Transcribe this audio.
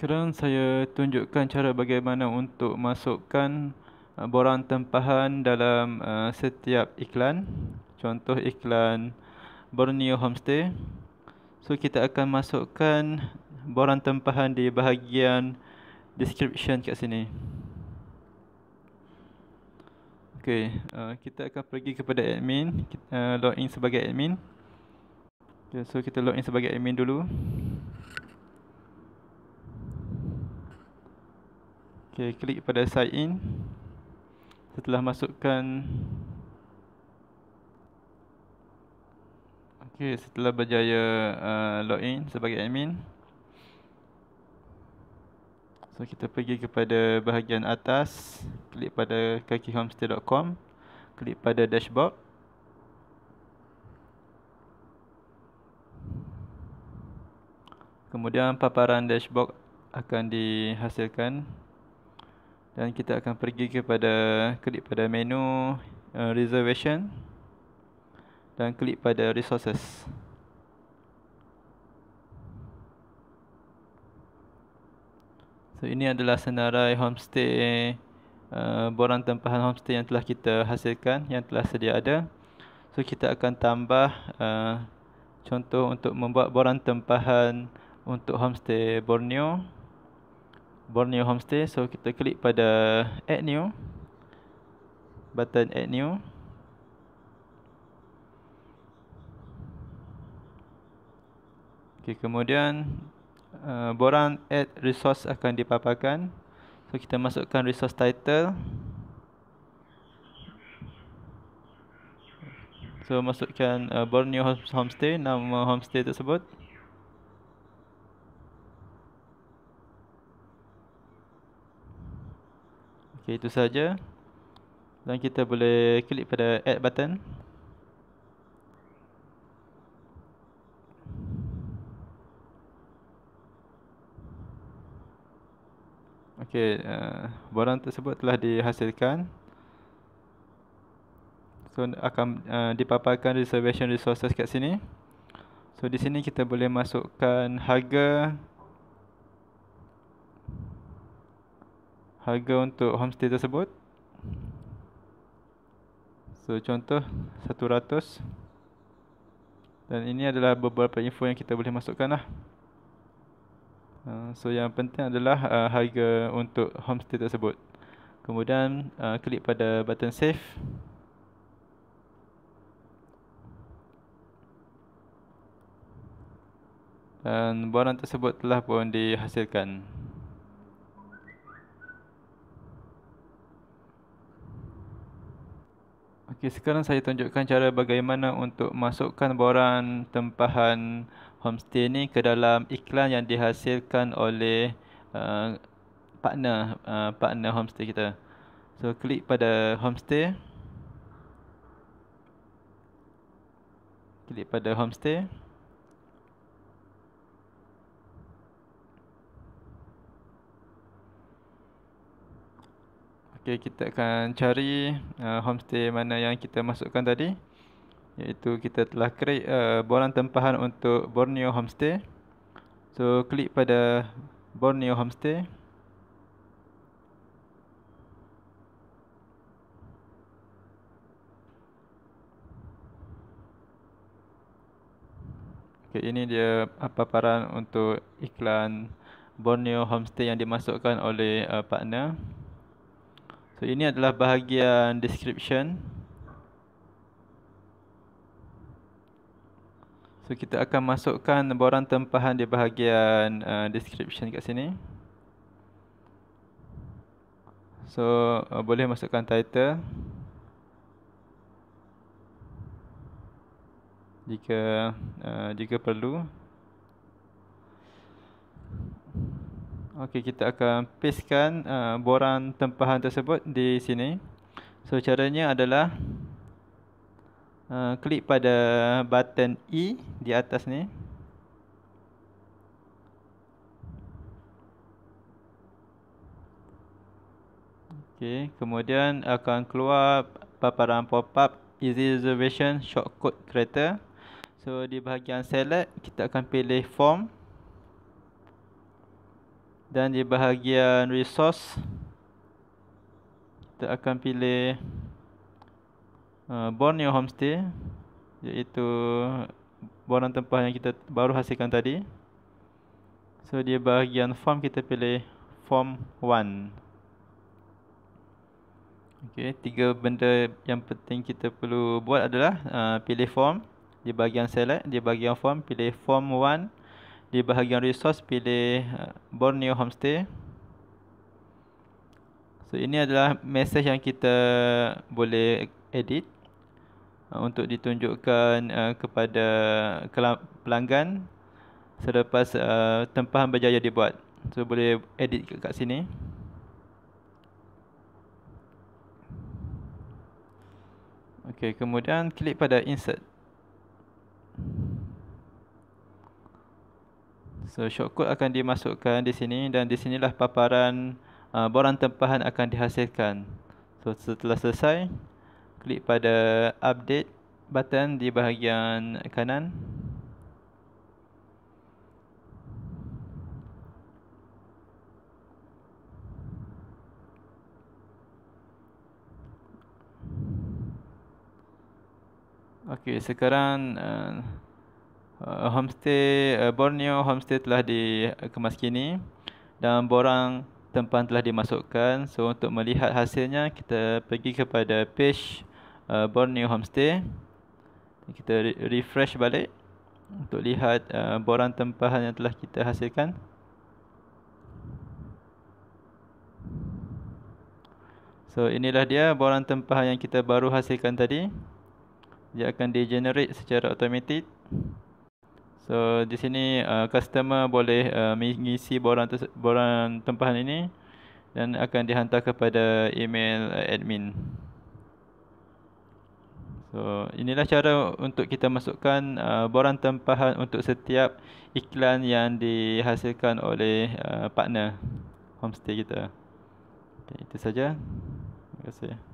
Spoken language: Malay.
Sekarang saya tunjukkan cara bagaimana untuk masukkan uh, borang tempahan dalam uh, setiap iklan. Contoh iklan Borneo Homestay. So kita akan masukkan borang tempahan di bahagian description kat sini. Okay, uh, kita akan pergi kepada admin, kita login sebagai admin. So kita log in sebagai admin dulu. Okay, klik pada sign in. Setelah masukkan Okay, setelah berjaya uh, login sebagai admin. So kita pergi kepada bahagian atas, klik pada kakihomestay.com, klik pada dashboard. Kemudian paparan dashboard akan dihasilkan dan kita akan pergi kepada klik pada menu uh, reservation dan klik pada resources so ini adalah senarai homestay uh, borang tempahan homestay yang telah kita hasilkan yang telah sedia ada so kita akan tambah uh, contoh untuk membuat borang tempahan untuk homestay Borneo Borneo Homestay So kita klik pada add new Button add new okay, Kemudian uh, Borang add resource akan dipaparkan So kita masukkan resource title So masukkan uh, Borneo Homestay Nama homestay tersebut Okey, itu saja. Dan kita boleh klik pada add button. Okey, uh, eh, barang tersebut telah dihasilkan. So akan uh, dipaparkan reservation resources kat sini. So di sini kita boleh masukkan harga harga untuk homestay tersebut. So contoh 100. Dan ini adalah beberapa info yang kita boleh masukkan lah. Uh, so yang penting adalah uh, harga untuk homestay tersebut. Kemudian uh, klik pada button save. Dan barang tersebut telah pun dihasilkan. Okey, sekarang saya tunjukkan cara bagaimana untuk masukkan boran tempahan homestay ni ke dalam iklan yang dihasilkan oleh uh, partner uh, partner homestay kita. So, klik pada homestay. Klik pada homestay. Okey, kita akan cari uh, homestay mana yang kita masukkan tadi. Iaitu kita telah create uh, borang tempahan untuk Borneo homestay. So, klik pada Borneo homestay. Okay, ini dia paparan untuk iklan Borneo homestay yang dimasukkan oleh uh, partner. So ini adalah bahagian description. So kita akan masukkan borang tempahan di bahagian uh, description kat sini. So uh, boleh masukkan title. Jika uh, jika perlu Okey, kita akan pastekan uh, borang tempahan tersebut di sini. So caranya adalah uh, klik pada button E di atas ni. Okey, kemudian akan keluar paparan pop-up Easy Reservation Shortcode Creator. So di bahagian select kita akan pilih form dan di bahagian resource Kita akan pilih uh, Borneo Homestay Iaitu Borang tempah yang kita baru hasilkan tadi So di bahagian form kita pilih Form 1 Ok, tiga benda yang penting kita perlu buat adalah uh, Pilih form Di bahagian select, di bahagian form Pilih form 1 di bahagian resource pilih eh, Borneo Homestay. So ini adalah message yang kita boleh edit eh, untuk ditunjukkan eh, kepada pelanggan selepas tempahan berjaya dibuat. So boleh edit kat sini. Okey, kemudian klik pada insert. So shortcode akan dimasukkan di sini dan di sinilah paparan uh, borang tempahan akan dihasilkan. So setelah selesai, klik pada update button di bahagian kanan. Okey, sekarang uh, Eh, homestay eh, Borneo homestay telah dikemas kini dan borang tempahan telah dimasukkan. So untuk melihat hasilnya kita pergi kepada page uh, Borneo homestay. Kita re refresh balik untuk lihat uh, borang tempahan yang telah kita hasilkan. So inilah dia borang tempahan yang kita baru hasilkan tadi. Dia akan di generate secara automatik. So di sini uh, customer boleh uh, mengisi borang borang tempahan ini dan akan dihantar kepada email uh, admin. So inilah cara untuk kita masukkan uh, borang tempahan untuk setiap iklan yang dihasilkan oleh uh, partner homestay kita. Okay, itu saja. Terima kasih.